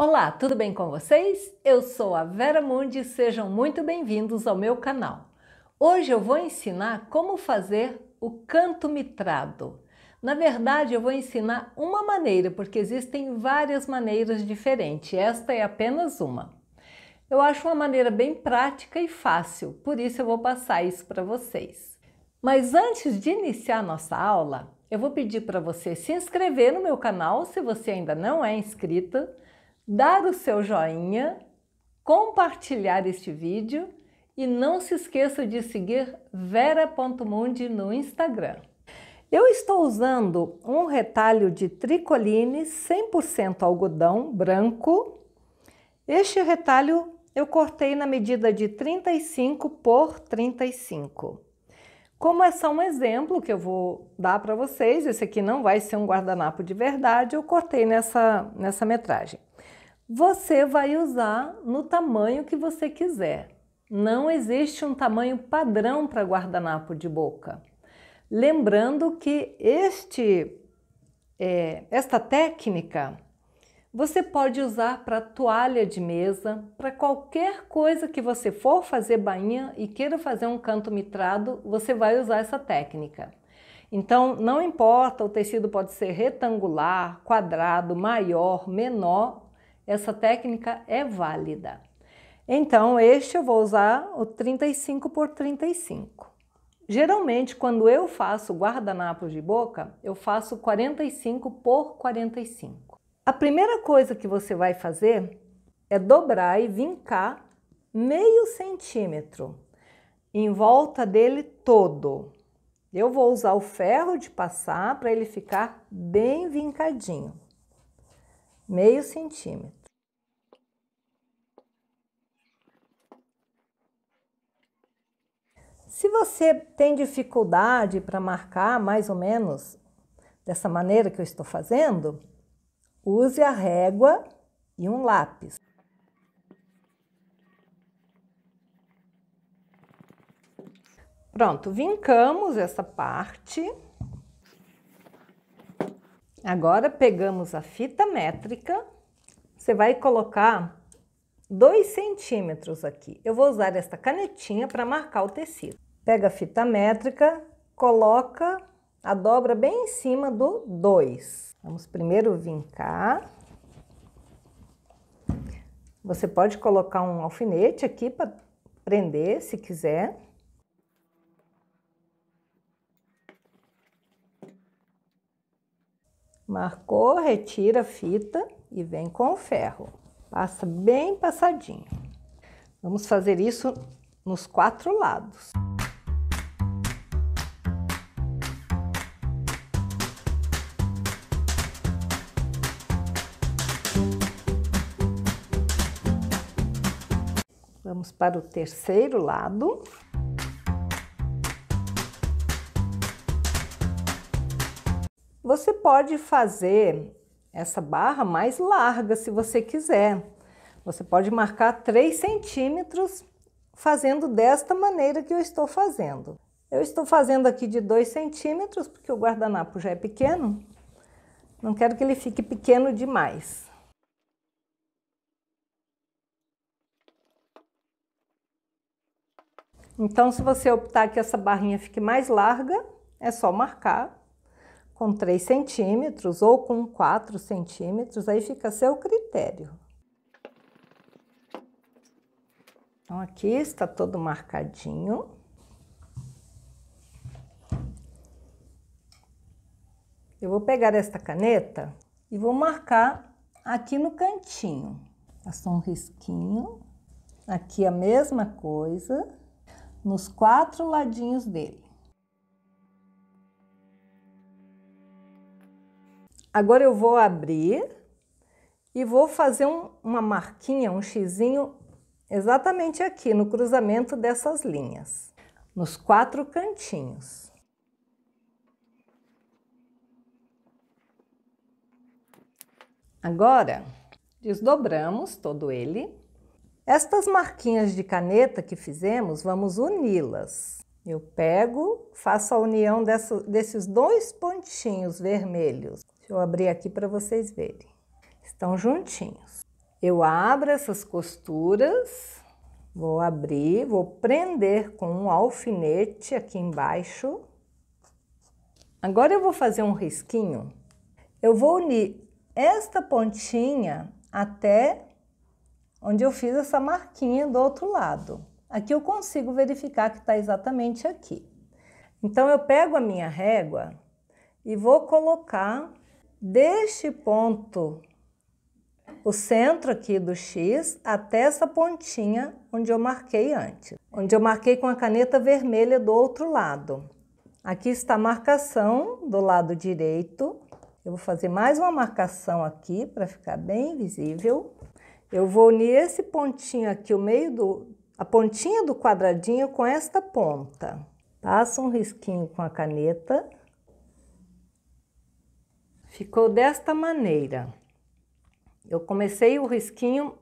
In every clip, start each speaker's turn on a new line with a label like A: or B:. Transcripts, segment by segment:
A: Olá, tudo bem com vocês? Eu sou a Vera Mundi e sejam muito bem-vindos ao meu canal. Hoje eu vou ensinar como fazer o canto mitrado. Na verdade, eu vou ensinar uma maneira, porque existem várias maneiras diferentes. Esta é apenas uma. Eu acho uma maneira bem prática e fácil, por isso eu vou passar isso para vocês. Mas antes de iniciar nossa aula, eu vou pedir para você se inscrever no meu canal se você ainda não é inscrita dar o seu joinha, compartilhar este vídeo e não se esqueça de seguir vera.mundi no Instagram. Eu estou usando um retalho de tricoline 100% algodão branco. Este retalho eu cortei na medida de 35 por 35. Como é só um exemplo que eu vou dar para vocês, esse aqui não vai ser um guardanapo de verdade, eu cortei nessa, nessa metragem você vai usar no tamanho que você quiser. Não existe um tamanho padrão para guardanapo de boca. Lembrando que este, é, esta técnica você pode usar para toalha de mesa, para qualquer coisa que você for fazer bainha e queira fazer um canto mitrado, você vai usar essa técnica. Então, não importa, o tecido pode ser retangular, quadrado, maior, menor, essa técnica é válida. Então, este eu vou usar o 35 por 35. Geralmente, quando eu faço guardanapos de boca, eu faço 45 por 45. A primeira coisa que você vai fazer é dobrar e vincar meio centímetro em volta dele todo. Eu vou usar o ferro de passar para ele ficar bem vincadinho, meio centímetro. Se você tem dificuldade para marcar mais ou menos dessa maneira que eu estou fazendo, use a régua e um lápis. Pronto, vincamos essa parte. Agora pegamos a fita métrica. Você vai colocar 2 centímetros aqui. Eu vou usar esta canetinha para marcar o tecido. Pega a fita métrica, coloca a dobra bem em cima do 2. Vamos primeiro vincar. Você pode colocar um alfinete aqui para prender, se quiser. Marcou, retira a fita e vem com o ferro. Passa bem passadinho. Vamos fazer isso nos quatro lados. Vamos para o terceiro lado. Você pode fazer essa barra mais larga se você quiser. Você pode marcar 3 centímetros fazendo desta maneira que eu estou fazendo. Eu estou fazendo aqui de 2 centímetros, porque o guardanapo já é pequeno. Não quero que ele fique pequeno demais. Então, se você optar que essa barrinha fique mais larga, é só marcar com 3 centímetros ou com 4 centímetros, aí fica a seu critério. Então, aqui está todo marcadinho. Eu vou pegar esta caneta e vou marcar aqui no cantinho. Faço um risquinho. Aqui a mesma coisa nos quatro ladinhos dele. Agora eu vou abrir e vou fazer um, uma marquinha, um xizinho, exatamente aqui no cruzamento dessas linhas, nos quatro cantinhos. Agora, desdobramos todo ele estas marquinhas de caneta que fizemos, vamos uni-las. Eu pego, faço a união dessa, desses dois pontinhos vermelhos. Deixa eu abrir aqui para vocês verem. Estão juntinhos. Eu abro essas costuras, vou abrir, vou prender com um alfinete aqui embaixo. Agora eu vou fazer um risquinho. Eu vou unir esta pontinha até onde eu fiz essa marquinha do outro lado. Aqui eu consigo verificar que está exatamente aqui. Então, eu pego a minha régua e vou colocar deste ponto, o centro aqui do X, até essa pontinha onde eu marquei antes, onde eu marquei com a caneta vermelha do outro lado. Aqui está a marcação do lado direito. Eu vou fazer mais uma marcação aqui para ficar bem visível. Eu vou unir esse pontinho aqui, o meio do, a pontinha do quadradinho com esta ponta. Passo um risquinho com a caneta. Ficou desta maneira. Eu comecei o risquinho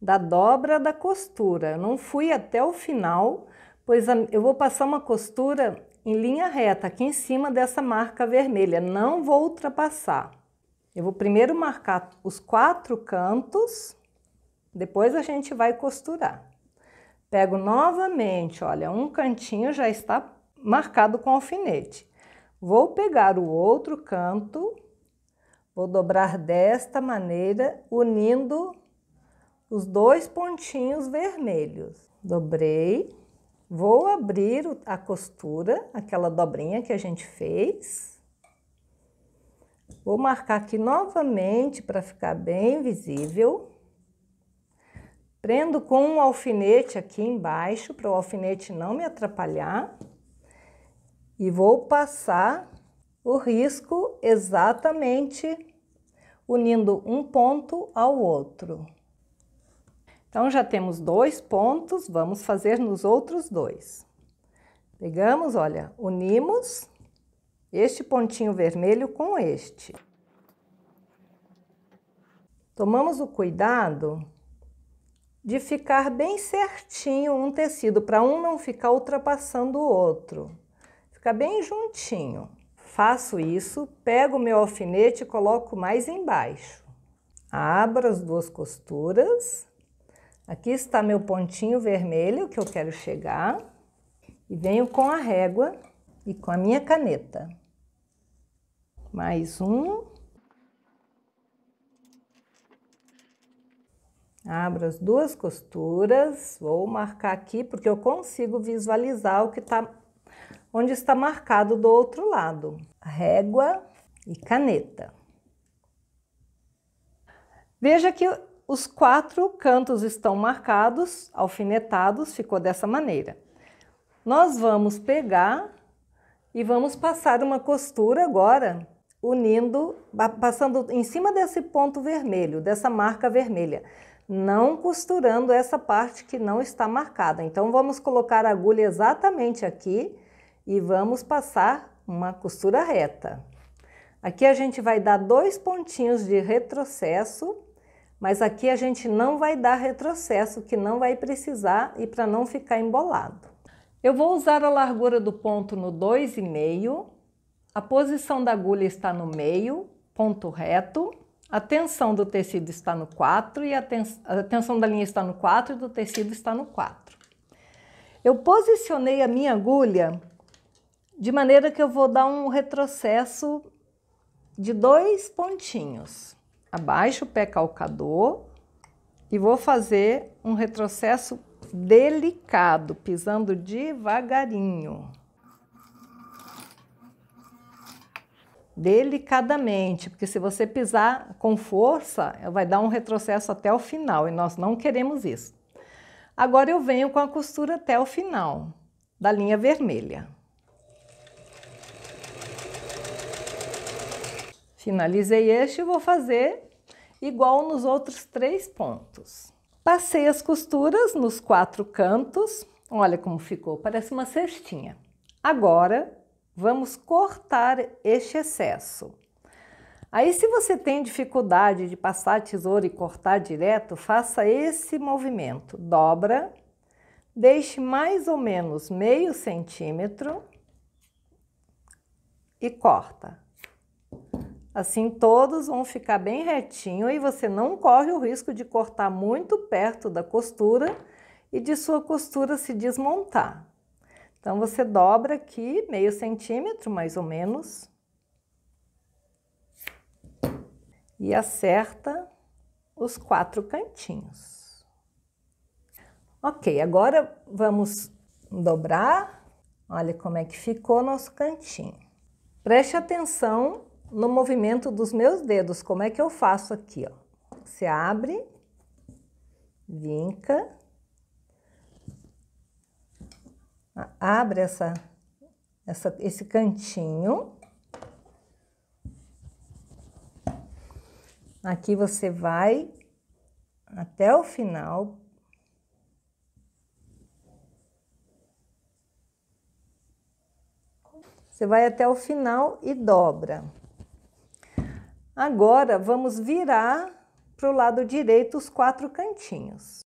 A: da dobra da costura. Eu não fui até o final, pois eu vou passar uma costura em linha reta aqui em cima dessa marca vermelha. Não vou ultrapassar. Eu vou primeiro marcar os quatro cantos depois a gente vai costurar. Pego novamente, olha, um cantinho já está marcado com alfinete. Vou pegar o outro canto, vou dobrar desta maneira, unindo os dois pontinhos vermelhos. Dobrei, vou abrir a costura, aquela dobrinha que a gente fez. Vou marcar aqui novamente para ficar bem visível. Prendo com um alfinete aqui embaixo, para o alfinete não me atrapalhar. E vou passar o risco exatamente unindo um ponto ao outro. Então, já temos dois pontos, vamos fazer nos outros dois. Pegamos, olha, unimos este pontinho vermelho com este. Tomamos o cuidado de ficar bem certinho um tecido, para um não ficar ultrapassando o outro. Fica bem juntinho. Faço isso, pego o meu alfinete e coloco mais embaixo. Abro as duas costuras. Aqui está meu pontinho vermelho que eu quero chegar. E venho com a régua e com a minha caneta. Mais um. Abro as duas costuras, vou marcar aqui porque eu consigo visualizar o que está onde está marcado do outro lado. Régua e caneta. Veja que os quatro cantos estão marcados, alfinetados, ficou dessa maneira. Nós vamos pegar e vamos passar uma costura agora, unindo, passando em cima desse ponto vermelho, dessa marca vermelha não costurando essa parte que não está marcada. Então, vamos colocar a agulha exatamente aqui e vamos passar uma costura reta. Aqui a gente vai dar dois pontinhos de retrocesso, mas aqui a gente não vai dar retrocesso, que não vai precisar e para não ficar embolado. Eu vou usar a largura do ponto no 2,5, a posição da agulha está no meio, ponto reto, a tensão do tecido está no 4 e a, tens... a tensão da linha está no 4 e do tecido está no 4. Eu posicionei a minha agulha de maneira que eu vou dar um retrocesso de dois pontinhos. Abaixo o pé calcador e vou fazer um retrocesso delicado, pisando devagarinho. delicadamente, porque se você pisar com força, vai dar um retrocesso até o final e nós não queremos isso. Agora eu venho com a costura até o final da linha vermelha. Finalizei este e vou fazer igual nos outros três pontos. Passei as costuras nos quatro cantos, olha como ficou, parece uma cestinha. Agora Vamos cortar este excesso. Aí, se você tem dificuldade de passar a tesoura e cortar direto, faça esse movimento. Dobra, deixe mais ou menos meio centímetro e corta. Assim, todos vão ficar bem retinho e você não corre o risco de cortar muito perto da costura e de sua costura se desmontar. Então, você dobra aqui meio centímetro, mais ou menos. E acerta os quatro cantinhos. Ok, agora vamos dobrar. Olha como é que ficou nosso cantinho. Preste atenção no movimento dos meus dedos, como é que eu faço aqui, ó. Você abre, vinca abre essa, essa, esse cantinho. Aqui você vai até o final. Você vai até o final e dobra. Agora, vamos virar para o lado direito os quatro cantinhos.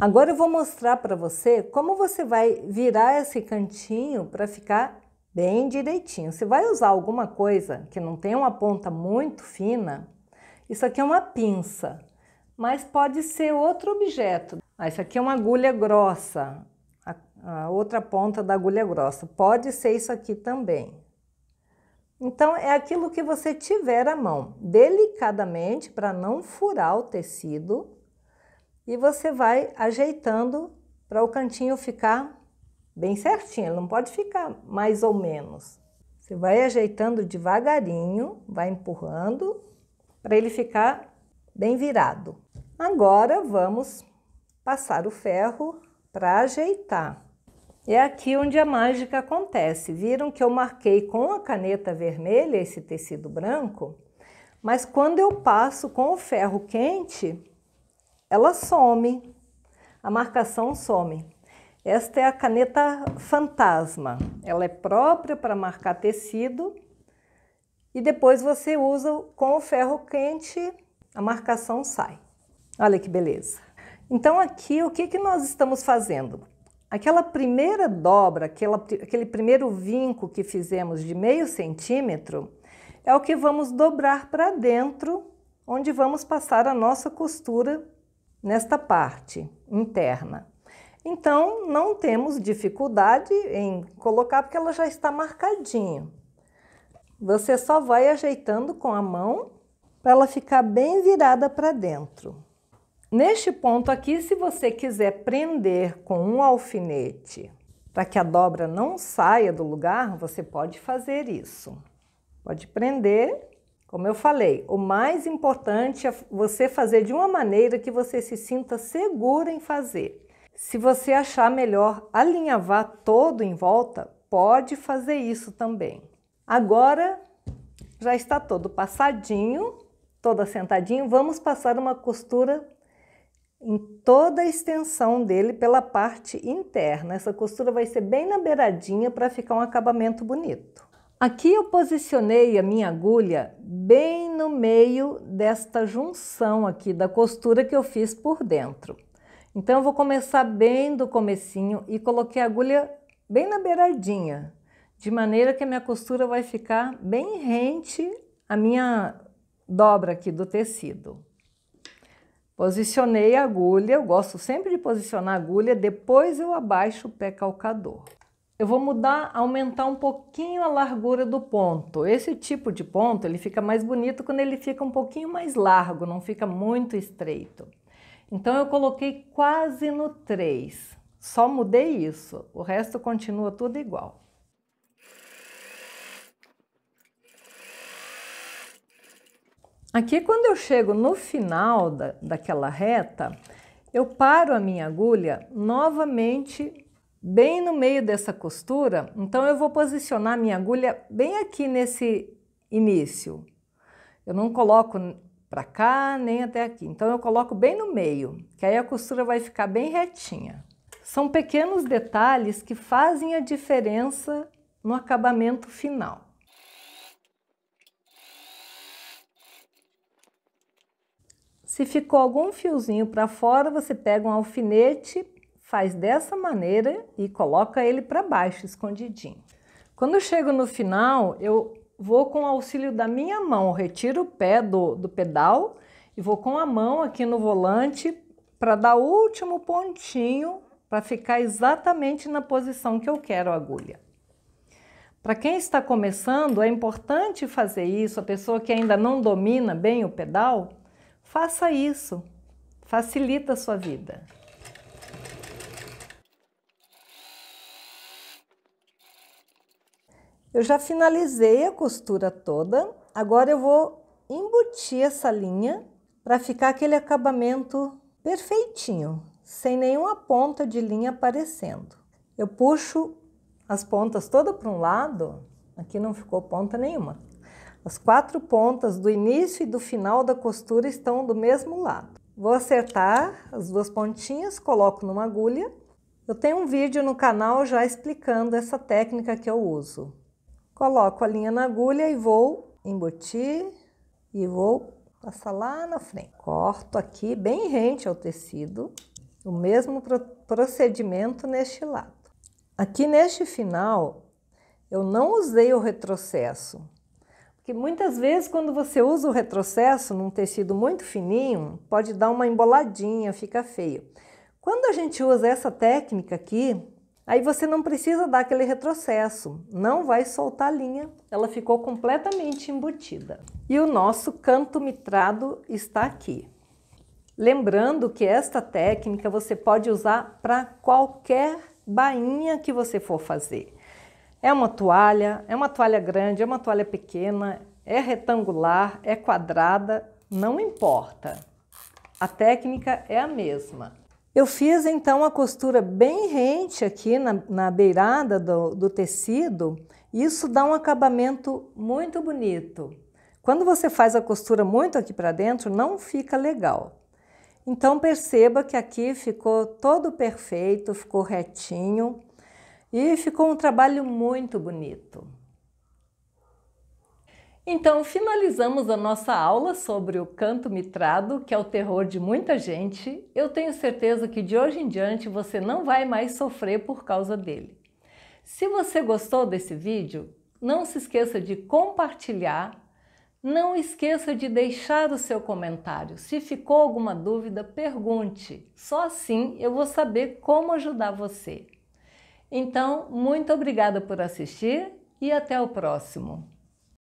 A: Agora eu vou mostrar para você como você vai virar esse cantinho para ficar bem direitinho. Você vai usar alguma coisa que não tem uma ponta muito fina. Isso aqui é uma pinça, mas pode ser outro objeto. Ah, isso aqui é uma agulha grossa, a, a outra ponta da agulha grossa. Pode ser isso aqui também. Então, é aquilo que você tiver à mão, delicadamente, para não furar o tecido e você vai ajeitando para o cantinho ficar bem certinho. Ele não pode ficar mais ou menos. Você vai ajeitando devagarinho, vai empurrando para ele ficar bem virado. Agora vamos passar o ferro para ajeitar. É aqui onde a mágica acontece. Viram que eu marquei com a caneta vermelha esse tecido branco? Mas quando eu passo com o ferro quente, ela some, a marcação some. Esta é a caneta fantasma, ela é própria para marcar tecido e depois você usa com o ferro quente, a marcação sai. Olha que beleza! Então aqui o que, que nós estamos fazendo? Aquela primeira dobra, aquela, aquele primeiro vinco que fizemos de meio centímetro, é o que vamos dobrar para dentro, onde vamos passar a nossa costura nesta parte interna. Então, não temos dificuldade em colocar porque ela já está marcadinho. Você só vai ajeitando com a mão para ela ficar bem virada para dentro. Neste ponto aqui, se você quiser prender com um alfinete para que a dobra não saia do lugar, você pode fazer isso. Pode prender como eu falei, o mais importante é você fazer de uma maneira que você se sinta segura em fazer. Se você achar melhor alinhavar todo em volta, pode fazer isso também. Agora já está todo passadinho, todo sentadinho, vamos passar uma costura em toda a extensão dele pela parte interna. Essa costura vai ser bem na beiradinha para ficar um acabamento bonito. Aqui eu posicionei a minha agulha bem no meio desta junção aqui da costura que eu fiz por dentro. Então eu vou começar bem do comecinho e coloquei a agulha bem na beiradinha, de maneira que a minha costura vai ficar bem rente à minha dobra aqui do tecido. Posicionei a agulha, eu gosto sempre de posicionar a agulha, depois eu abaixo o pé calcador eu vou mudar, aumentar um pouquinho a largura do ponto. Esse tipo de ponto, ele fica mais bonito quando ele fica um pouquinho mais largo, não fica muito estreito. Então eu coloquei quase no 3, só mudei isso, o resto continua tudo igual. Aqui quando eu chego no final da, daquela reta, eu paro a minha agulha novamente bem no meio dessa costura, então eu vou posicionar minha agulha bem aqui nesse início. Eu não coloco para cá nem até aqui, então eu coloco bem no meio, que aí a costura vai ficar bem retinha. São pequenos detalhes que fazem a diferença no acabamento final. Se ficou algum fiozinho para fora, você pega um alfinete faz dessa maneira e coloca ele para baixo, escondidinho. Quando eu chego no final, eu vou com o auxílio da minha mão, retiro o pé do, do pedal e vou com a mão aqui no volante para dar o último pontinho para ficar exatamente na posição que eu quero a agulha. Para quem está começando, é importante fazer isso. A pessoa que ainda não domina bem o pedal, faça isso. Facilita a sua vida. Eu já finalizei a costura toda, agora eu vou embutir essa linha para ficar aquele acabamento perfeitinho, sem nenhuma ponta de linha aparecendo. Eu puxo as pontas toda para um lado, aqui não ficou ponta nenhuma. As quatro pontas do início e do final da costura estão do mesmo lado. Vou acertar as duas pontinhas, coloco numa agulha. Eu tenho um vídeo no canal já explicando essa técnica que eu uso. Coloco a linha na agulha e vou embutir e vou passar lá na frente. Corto aqui bem rente ao tecido, o mesmo procedimento neste lado. Aqui neste final, eu não usei o retrocesso, porque muitas vezes quando você usa o retrocesso num tecido muito fininho, pode dar uma emboladinha, fica feio. Quando a gente usa essa técnica aqui, Aí você não precisa dar aquele retrocesso, não vai soltar a linha, ela ficou completamente embutida. E o nosso canto mitrado está aqui. Lembrando que esta técnica você pode usar para qualquer bainha que você for fazer. É uma toalha, é uma toalha grande, é uma toalha pequena, é retangular, é quadrada, não importa. A técnica é a mesma. Eu fiz então a costura bem rente aqui na, na beirada do, do tecido, isso dá um acabamento muito bonito. Quando você faz a costura muito aqui para dentro, não fica legal. Então perceba que aqui ficou todo perfeito, ficou retinho e ficou um trabalho muito bonito. Então, finalizamos a nossa aula sobre o canto mitrado, que é o terror de muita gente. Eu tenho certeza que de hoje em diante você não vai mais sofrer por causa dele. Se você gostou desse vídeo, não se esqueça de compartilhar, não esqueça de deixar o seu comentário. Se ficou alguma dúvida, pergunte. Só assim eu vou saber como ajudar você. Então, muito obrigada por assistir e até o próximo.